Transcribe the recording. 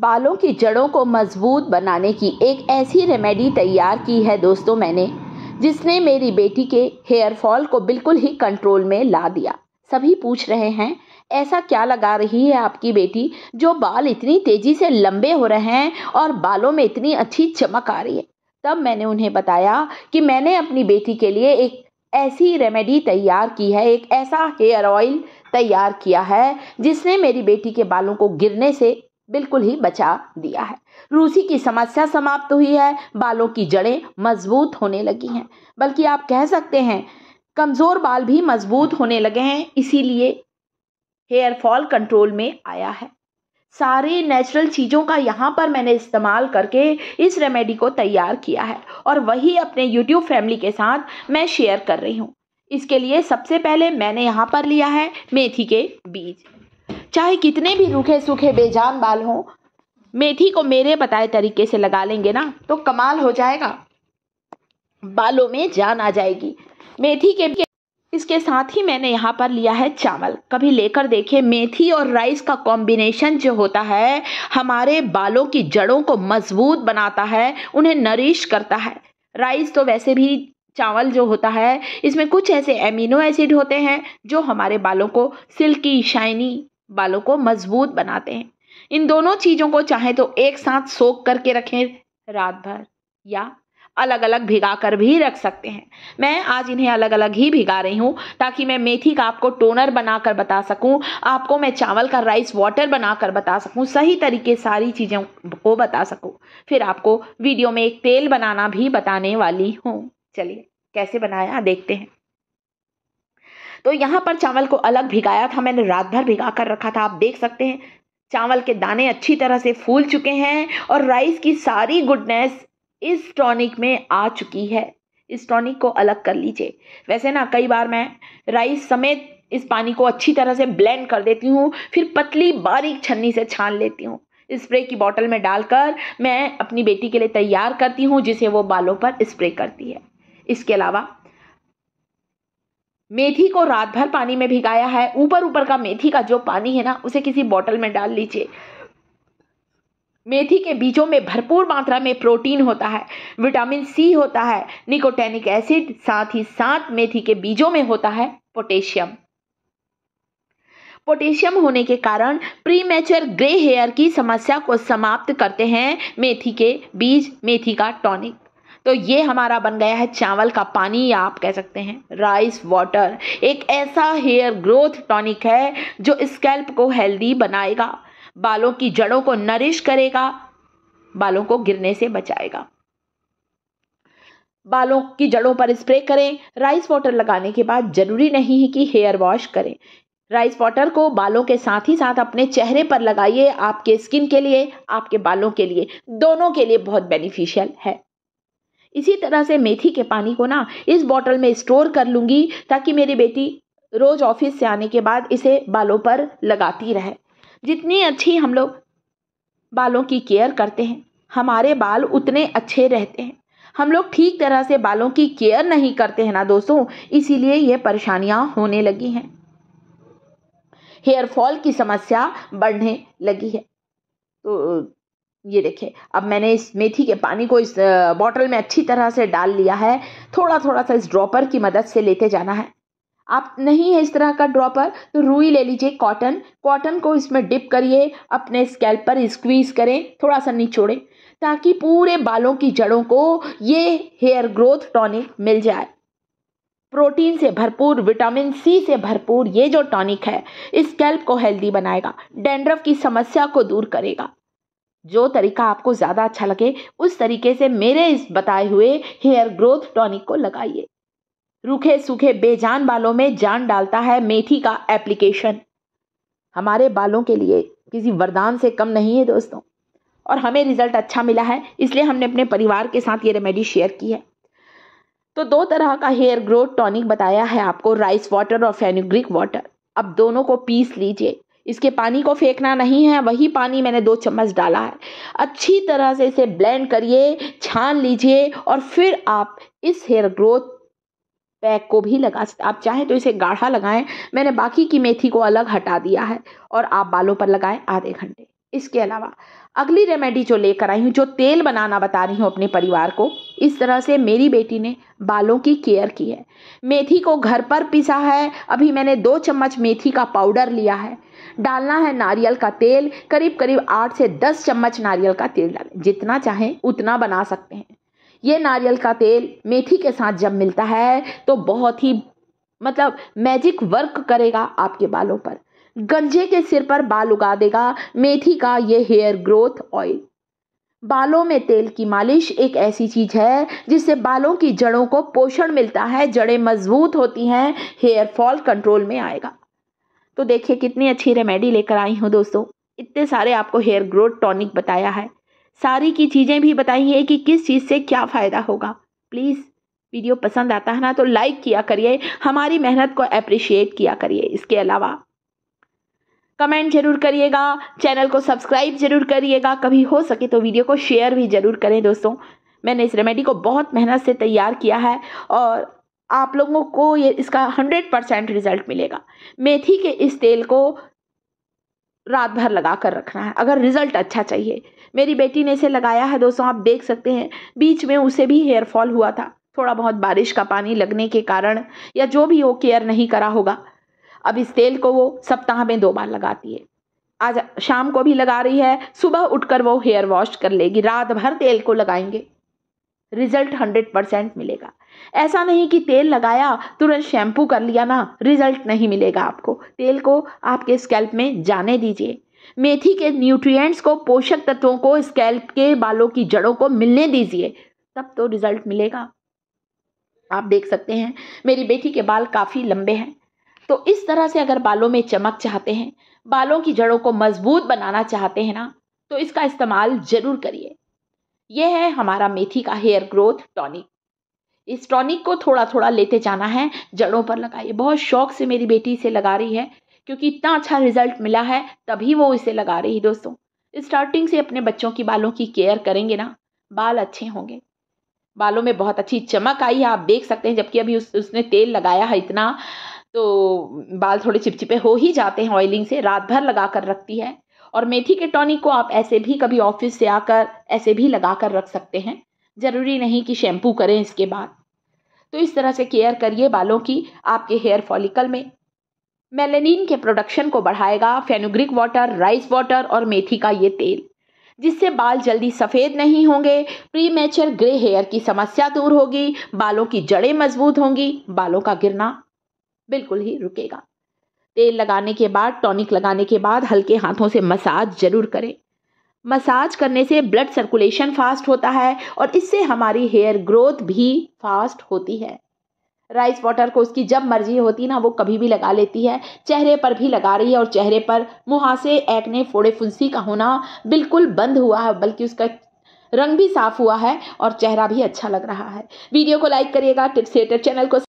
बालों की जड़ों को मजबूत बनाने की एक ऐसी रेमेडी तैयार की है दोस्तों मैंने जिसने मेरी बेटी के हेयर फॉल को बिल्कुल ही कंट्रोल में ला दिया सभी पूछ रहे हैं ऐसा क्या लगा रही है आपकी बेटी जो बाल इतनी तेजी से लंबे हो रहे हैं और बालों में इतनी अच्छी चमक आ रही है तब मैंने उन्हें बताया कि मैंने अपनी बेटी के लिए एक ऐसी रेमेडी तैयार की है एक ऐसा हेयर ऑयल तैयार किया है जिसने मेरी बेटी के बालों को गिरने से बिल्कुल ही बचा दिया है रूसी की समस्या समाप्त हुई है बालों की जड़ें मजबूत होने लगी हैं बल्कि आप कह सकते हैं कमज़ोर बाल भी मजबूत होने लगे हैं इसीलिए हेयर फॉल कंट्रोल में आया है सारे नेचुरल चीज़ों का यहाँ पर मैंने इस्तेमाल करके इस रेमेडी को तैयार किया है और वही अपने यूट्यूब फैमिली के साथ मैं शेयर कर रही हूँ इसके लिए सबसे पहले मैंने यहाँ पर लिया है मेथी के बीज चाहे कितने भी रूखे सूखे बेजान बाल हों मेथी को मेरे बताए तरीके से लगा लेंगे ना तो कमाल हो जाएगा बालों में जान आ जाएगी मेथी के इसके साथ ही मैंने यहाँ पर लिया है चावल कभी लेकर देखिए मेथी और राइस का कॉम्बिनेशन जो होता है हमारे बालों की जड़ों को मजबूत बनाता है उन्हें नरिश करता है राइस तो वैसे भी चावल जो होता है इसमें कुछ ऐसे एमिनो एसिड होते हैं जो हमारे बालों को सिल्की शाइनी बालों को मजबूत बनाते हैं इन दोनों चीज़ों को चाहे तो एक साथ सोख करके रखें रात भर या अलग अलग भिगा कर भी रख सकते हैं मैं आज इन्हें अलग अलग ही भिगा रही हूँ ताकि मैं मेथी का आपको टोनर बनाकर बता सकूँ आपको मैं चावल का राइस वाटर बनाकर बता सकूँ सही तरीके सारी चीज़ों को बता सकूँ फिर आपको वीडियो में एक तेल बनाना भी बताने वाली हूँ चलिए कैसे बनाया देखते हैं तो यहाँ पर चावल को अलग भिगाया था मैंने रात भर भिगा कर रखा था आप देख सकते हैं चावल के दाने अच्छी तरह से फूल चुके हैं और राइस की सारी गुडनेस इस टॉनिक में आ चुकी है इस टॉनिक को अलग कर लीजिए वैसे ना कई बार मैं राइस समेत इस पानी को अच्छी तरह से ब्लेंड कर देती हूँ फिर पतली बारीक छन्नी से छान लेती हूँ स्प्रे की बॉटल में डालकर मैं अपनी बेटी के लिए तैयार करती हूँ जिसे वो बालों पर स्प्रे करती है इसके अलावा मेथी को रात भर पानी में भिगाया है ऊपर ऊपर का मेथी का जो पानी है ना उसे किसी बॉटल में डाल लीजिए मेथी के बीजों में भरपूर मात्रा में प्रोटीन होता है विटामिन सी होता है निकोटेनिक एसिड साथ ही साथ मेथी के बीजों में होता है पोटेशियम पोटेशियम होने के कारण प्रीमेचर ग्रे हेयर की समस्या को समाप्त करते हैं मेथी के बीज मेथी का टॉनिक तो ये हमारा बन गया है चावल का पानी या आप कह सकते हैं राइस वाटर एक ऐसा हेयर ग्रोथ टॉनिक है जो स्कैल्प को हेल्दी बनाएगा बालों की जड़ों को नरिश करेगा बालों को गिरने से बचाएगा बालों की जड़ों पर स्प्रे करें राइस वाटर लगाने के बाद जरूरी नहीं है कि हेयर वॉश करें राइस वाटर को बालों के साथ ही साथ अपने चेहरे पर लगाइए आपके स्किन के लिए आपके बालों के लिए दोनों के लिए बहुत बेनिफिशियल है इसी तरह से मेथी के पानी को ना इस बॉटल में स्टोर कर लूँगी ताकि मेरी बेटी रोज़ ऑफिस से आने के बाद इसे बालों पर लगाती रहे जितनी अच्छी हम लोग बालों की केयर करते हैं हमारे बाल उतने अच्छे रहते हैं हम लोग ठीक तरह से बालों की केयर नहीं करते हैं ना दोस्तों इसीलिए ये परेशानियां होने लगी हैं हेयर फॉल की समस्या बढ़ने लगी है तो ये देखें अब मैंने इस मेथी के पानी को इस बॉटल में अच्छी तरह से डाल लिया है थोड़ा थोड़ा सा इस ड्रॉपर की मदद से लेते जाना है आप नहीं है इस तरह का ड्रॉपर तो रुई ले लीजिए कॉटन कॉटन को इसमें डिप करिए अपने स्कैल्प पर स्क्वीज़ करें थोड़ा सा निचोड़ें ताकि पूरे बालों की जड़ों को ये हेयर ग्रोथ टॉनिक मिल जाए प्रोटीन से भरपूर विटामिन सी से भरपूर ये जो टॉनिक है स्कैल्प को हेल्दी बनाएगा डेंड्रफ की समस्या को दूर करेगा जो तरीका आपको ज़्यादा अच्छा लगे उस तरीके से मेरे इस बताए हुए हेयर ग्रोथ टॉनिक को लगाइए रूखे सूखे बेजान बालों में जान डालता है मेथी का एप्लीकेशन हमारे बालों के लिए किसी वरदान से कम नहीं है दोस्तों और हमें रिजल्ट अच्छा मिला है इसलिए हमने अपने परिवार के साथ ये रेमेडी शेयर की है तो दो तरह का हेयर ग्रोथ टॉनिक बताया है आपको राइस वाटर और फेनुग्रिक वाटर अब दोनों को पीस लीजिए इसके पानी को फेंकना नहीं है वही पानी मैंने दो चम्मच डाला है अच्छी तरह से इसे ब्लेंड करिए छान लीजिए और फिर आप इस हेयर ग्रोथ पैक को भी लगा सकते आप चाहें तो इसे गाढ़ा लगाएं मैंने बाकी की मेथी को अलग हटा दिया है और आप बालों पर लगाएं आधे घंटे इसके अलावा अगली रेमेडी जो लेकर आई हूँ जो तेल बनाना बता रही हूँ अपने परिवार को इस तरह से मेरी बेटी ने बालों की केयर की है मेथी को घर पर पिसा है अभी मैंने दो चम्मच मेथी का पाउडर लिया है डालना है नारियल का तेल करीब करीब आठ से दस चम्मच नारियल का तेल डालें जितना चाहें उतना बना सकते हैं ये नारियल का तेल मेथी के साथ जब मिलता है तो बहुत ही मतलब मैजिक वर्क करेगा आपके बालों पर गंजे के सिर पर बाल उगा देगा मेथी का ये हेयर ग्रोथ ऑयल बालों में तेल की मालिश एक ऐसी चीज है जिससे बालों की जड़ों को पोषण मिलता है जड़ें मजबूत होती हैं हेयर फॉल कंट्रोल में आएगा तो देखिए कितनी अच्छी रेमेडी लेकर आई हूँ दोस्तों इतने सारे आपको हेयर ग्रोथ टॉनिक बताया है सारी की चीज़ें भी बताई है कि किस चीज़ से क्या फ़ायदा होगा प्लीज़ वीडियो पसंद आता है ना तो लाइक किया करिए हमारी मेहनत को अप्रिशिएट किया करिए इसके अलावा कमेंट जरूर करिएगा चैनल को सब्सक्राइब जरूर करिएगा कभी हो सके तो वीडियो को शेयर भी जरूर करें दोस्तों मैंने इस रेमेडी को बहुत मेहनत से तैयार किया है और आप लोगों को ये इसका हंड्रेड परसेंट रिजल्ट मिलेगा मेथी के इस तेल को रात भर लगा कर रखना है अगर रिजल्ट अच्छा चाहिए मेरी बेटी ने इसे लगाया है दोस्तों आप देख सकते हैं बीच में उसे भी हेयरफॉल हुआ था थोड़ा बहुत बारिश का पानी लगने के कारण या जो भी वो केयर नहीं करा होगा अब इस तेल को वो सप्ताह में दो बार लगाती है आज शाम को भी लगा रही है सुबह उठकर वो हेयर वॉश कर लेगी रात भर तेल को लगाएंगे रिजल्ट हंड्रेड परसेंट मिलेगा ऐसा नहीं कि तेल लगाया तुरंत शैम्पू कर लिया ना रिजल्ट नहीं मिलेगा आपको तेल को आपके स्कैल्प में जाने दीजिए मेथी के न्यूट्रिएंट्स को पोषक तत्वों को स्कैल्प के बालों की जड़ों को मिलने दीजिए तब तो रिजल्ट मिलेगा आप देख सकते हैं मेरी बेटी के बाल काफ़ी लंबे हैं तो इस तरह से अगर बालों में चमक चाहते हैं बालों की जड़ों को मजबूत बनाना चाहते हैं ना तो इसका इस्तेमाल जरूर करिए यह है हमारा मेथी का हेयर ग्रोथ टॉनिक इस टॉनिक को थोड़ा थोड़ा लेते जाना है जड़ों पर लगाइए बहुत शौक से मेरी बेटी इसे लगा रही है क्योंकि इतना अच्छा रिजल्ट मिला है तभी वो इसे लगा रही दोस्तों स्टार्टिंग से अपने बच्चों की बालों की केयर करेंगे ना बाल अच्छे होंगे बालों में बहुत अच्छी चमक आई है आप देख सकते हैं जबकि अभी उस उसने तेल लगाया है इतना तो बाल थोड़े चिपचिपे हो ही जाते हैं ऑयलिंग से रात भर लगा कर रखती है और मेथी के टॉनिक को आप ऐसे भी कभी ऑफिस से आकर ऐसे भी लगा कर रख सकते हैं ज़रूरी नहीं कि शैम्पू करें इसके बाद तो इस तरह से केयर करिए बालों की आपके हेयर फॉलिकल में मेलेनिन के प्रोडक्शन को बढ़ाएगा फेनुग्रिक वाटर राइस वाटर और मेथी का ये तेल जिससे बाल जल्दी सफ़ेद नहीं होंगे प्री मैचर ग्रे हेयर की समस्या दूर होगी बालों की जड़ें मजबूत होंगी बालों का गिरना बिल्कुल ही रुकेगा तेल लगाने के बाद टॉनिक लगाने के बाद हल्के हाथों से मसाज जरूर करें मसाज करने से ब्लड सर्कुलेशन फास्ट होता है और इससे हमारी हेयर ग्रोथ भी फास्ट होती है राइस वाटर को उसकी जब मर्जी होती ना वो कभी भी लगा लेती है चेहरे पर भी लगा रही है और चेहरे पर मुहासे एक्ने फोड़े फुंसी का होना बिल्कुल बंद हुआ है बल्कि उसका रंग भी साफ हुआ है और चेहरा भी अच्छा लग रहा है वीडियो को लाइक करिएगा टिप्स हेटर चैनल को